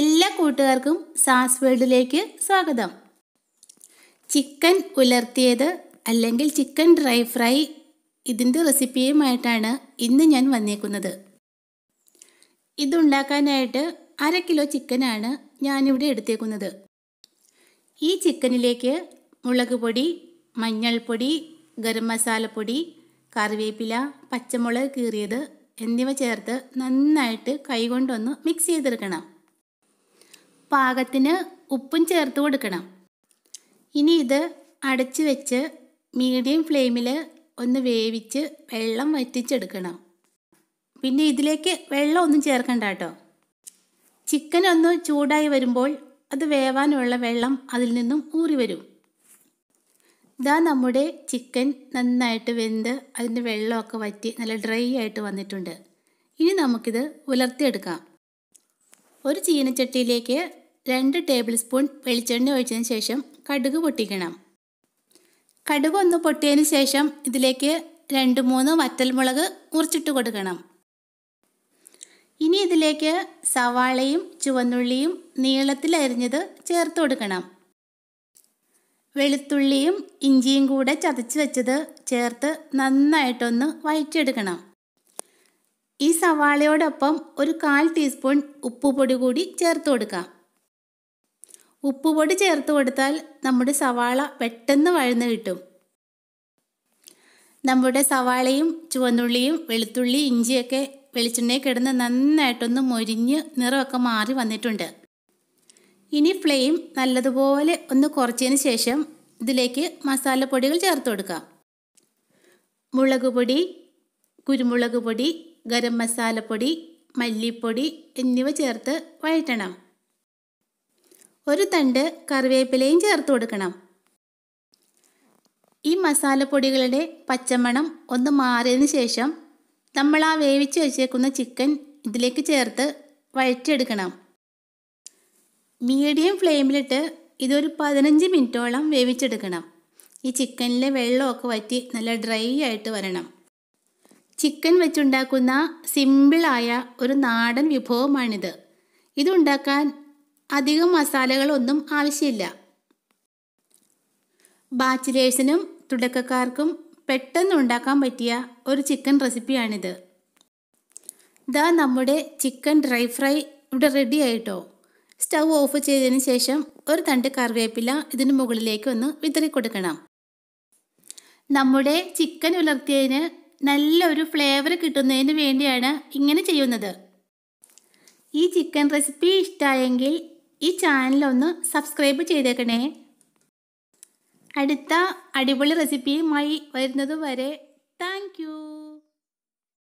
എല്ലാ കൂട്ടുകാർക്കും സാസ് വേൾഡിലേക്ക് സ്വാഗതം ചിക്കൻ ഉലർത്തിയത് അല്ലെങ്കിൽ ചിക്കൻ ഡ്രൈ ഫ്രൈ ഇതിൻ്റെ റെസിപ്പിയുമായിട്ടാണ് ഇന്ന് ഞാൻ വന്നേക്കുന്നത് ഇതുണ്ടാക്കാനായിട്ട് അര കിലോ ചിക്കനാണ് ഞാനിവിടെ എടുത്തേക്കുന്നത് ഈ ചിക്കനിലേക്ക് മുളക് പൊടി മഞ്ഞൾപ്പൊടി ഗരം മസാലപ്പൊടി കറിവേപ്പില പച്ചമുളക് കീറിയത് എന്നിവ ചേർത്ത് നന്നായിട്ട് കൈകൊണ്ടൊന്ന് മിക്സ് ചെയ്തെടുക്കണം പാകത്തിന് ഉപ്പും ചേർത്ത് കൊടുക്കണം ഇനി ഇത് അടച്ചു വെച്ച് മീഡിയം ഫ്ലെയിമിൽ ഒന്ന് വേവിച്ച് വെള്ളം വറ്റിച്ചെടുക്കണം പിന്നെ ഇതിലേക്ക് വെള്ളം ഒന്നും ചേർക്കണ്ട കേട്ടോ ചിക്കൻ ഒന്ന് ചൂടായി വരുമ്പോൾ അത് വേവാനുള്ള വെള്ളം അതിൽ നിന്നും ഊറി വരും ഇതാ നമ്മുടെ ചിക്കൻ നന്നായിട്ട് വെന്ത് അതിൻ്റെ വെള്ളമൊക്കെ വറ്റി നല്ല ഡ്രൈ ആയിട്ട് വന്നിട്ടുണ്ട് ഇനി നമുക്കിത് ഉലർത്തിയെടുക്കാം ഒരു ചീനച്ചട്ടിയിലേക്ക് രണ്ട് ടേബിൾ സ്പൂൺ വെളിച്ചെണ്ണ ഒഴിച്ചതിന് ശേഷം കടുക് പൊട്ടിക്കണം കടുക് ഒന്ന് പൊട്ടിയതിന് ശേഷം ഇതിലേക്ക് രണ്ട് മൂന്ന് വറ്റൽമുളക് മുറിച്ചിട്ട് കൊടുക്കണം ഇനി ഇതിലേക്ക് സവാളയും ചുവന്നുള്ളിയും നീളത്തിലരിഞ്ഞത് ചേർത്ത് കൊടുക്കണം വെളുത്തുള്ളിയും ഇഞ്ചിയും കൂടെ ചതച്ച് വെച്ചത് ചേർത്ത് നന്നായിട്ടൊന്ന് വഴറ്റിയെടുക്കണം ഈ സവാളയോടൊപ്പം ഒരു കാൽ ടീസ്പൂൺ ഉപ്പുപൊടി കൂടി ചേർത്ത് കൊടുക്കാം ഉപ്പുപൊടി ചേർത്ത് കൊടുത്താൽ നമ്മുടെ സവാള പെട്ടെന്ന് വഴന്ന് കിട്ടും നമ്മുടെ സവാളയും ചുവന്നുള്ളിയും വെളുത്തുള്ളി ഇഞ്ചിയൊക്കെ വെളിച്ചെണ്ണയിൽ കിടന്ന് നന്നായിട്ടൊന്ന് മൊരിഞ്ഞ് നിറമൊക്കെ മാറി വന്നിട്ടുണ്ട് ഇനി ഫ്ലെയിം നല്ലതുപോലെ ഒന്ന് കുറച്ചതിന് ശേഷം ഇതിലേക്ക് മസാലപ്പൊടികൾ ചേർത്ത് കൊടുക്കാം മുളക് പൊടി കുരുമുളക് പൊടി ഗരം മസാലപ്പൊടി മല്ലിപ്പൊടി എന്നിവ ചേർത്ത് വഴറ്റണം ഒരു തണ്ട് കറിവേപ്പിലയും ചേർത്ത് കൊടുക്കണം ഈ മസാലപ്പൊടികളുടെ പച്ചമണം ഒന്ന് മാറിയതിന് ശേഷം നമ്മൾ ആ വേവിച്ച് വെച്ചേക്കുന്ന ചിക്കൻ ഇതിലേക്ക് ചേർത്ത് വഴറ്റിയെടുക്കണം മീഡിയം ഫ്ലെയിമിലിട്ട് ഇതൊരു പതിനഞ്ച് മിനിറ്റോളം വേവിച്ചെടുക്കണം ഈ ചിക്കനിലെ വെള്ളമൊക്കെ വറ്റി നല്ല ഡ്രൈ ആയിട്ട് വരണം ചിക്കൻ വെച്ചുണ്ടാക്കുന്ന സിമ്പിളായ ഒരു നാടൻ വിഭവമാണിത് ഇതുണ്ടാക്കാൻ അധികം മസാലകളൊന്നും ആവശ്യമില്ല ബാച്ചിലേഴ്സിനും തുടക്കക്കാർക്കും പെട്ടെന്ന് ഉണ്ടാക്കാൻ പറ്റിയ ഒരു ചിക്കൻ റെസിപ്പിയാണിത് ഇതാ നമ്മുടെ ചിക്കൻ ഡ്രൈ ഫ്രൈ ഇവിടെ റെഡി ആയിട്ടോ സ്റ്റൗ ഓഫ് ചെയ്തതിന് ശേഷം ഒരു തണ്ട് കറിവേപ്പില ഇതിന് മുകളിലേക്ക് ഒന്ന് വിതറി കൊടുക്കണം നമ്മുടെ ചിക്കൻ ഉലർത്തിയതിന് നല്ലൊരു ഫ്ലേവർ കിട്ടുന്നതിന് വേണ്ടിയാണ് ഇങ്ങനെ ചെയ്യുന്നത് ഈ ചിക്കൻ റെസിപ്പി ഇഷ്ടമായെങ്കിൽ ഈ ചാനലൊന്ന് സബ്സ്ക്രൈബ് ചെയ്തേക്കണേ അടുത്ത അടിപൊളി റെസിപ്പിയുമായി വരുന്നത് വരെ